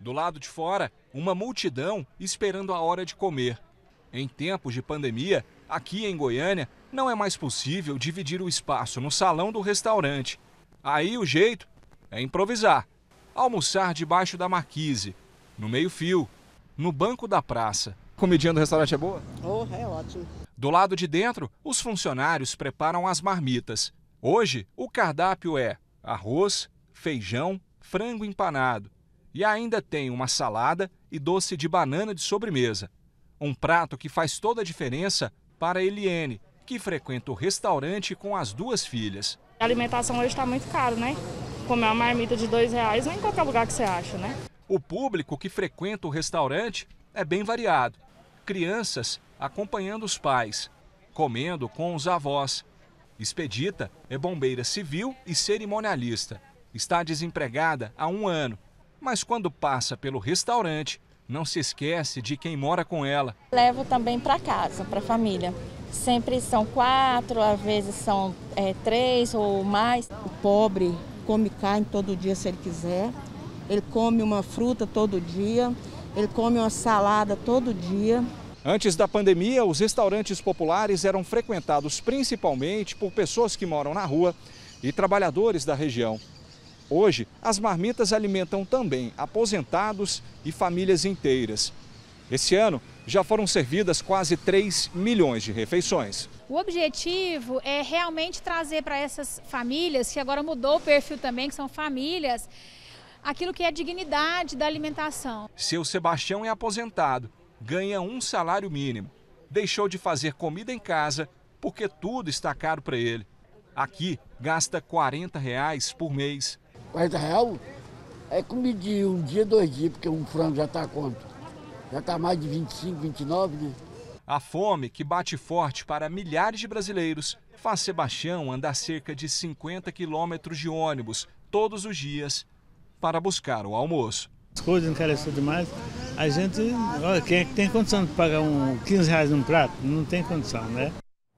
Do lado de fora, uma multidão esperando a hora de comer. Em tempos de pandemia, aqui em Goiânia, não é mais possível dividir o espaço no salão do restaurante. Aí o jeito é improvisar. Almoçar debaixo da marquise, no meio-fio, no banco da praça. Comidinha do restaurante é boa? Oh, é ótimo. Do lado de dentro, os funcionários preparam as marmitas. Hoje, o cardápio é arroz, feijão, frango empanado, e ainda tem uma salada e doce de banana de sobremesa. Um prato que faz toda a diferença para Eliene, que frequenta o restaurante com as duas filhas. A alimentação hoje está muito caro, né? Comer uma marmita de dois reais nem é em qualquer lugar que você acha, né? O público que frequenta o restaurante é bem variado. Crianças acompanhando os pais, comendo com os avós. Expedita é bombeira civil e cerimonialista. Está desempregada há um ano mas quando passa pelo restaurante, não se esquece de quem mora com ela. Levo também para casa, para a família. Sempre são quatro, às vezes são é, três ou mais. O pobre come carne todo dia se ele quiser, ele come uma fruta todo dia, ele come uma salada todo dia. Antes da pandemia, os restaurantes populares eram frequentados principalmente por pessoas que moram na rua e trabalhadores da região. Hoje, as marmitas alimentam também aposentados e famílias inteiras. Esse ano, já foram servidas quase 3 milhões de refeições. O objetivo é realmente trazer para essas famílias, que agora mudou o perfil também, que são famílias, aquilo que é dignidade da alimentação. Seu Sebastião é aposentado, ganha um salário mínimo. Deixou de fazer comida em casa porque tudo está caro para ele. Aqui, gasta 40 reais por mês 40 real, é comida de um dia, dois dias, porque um frango já está quanto? Já está mais de 25, 29, né? A fome, que bate forte para milhares de brasileiros, faz Sebastião andar cerca de 50 quilômetros de ônibus todos os dias para buscar o almoço. As coisas encareceram demais. A gente, olha, quem é que tem condição de pagar um 15 reais num prato? Não tem condição, né?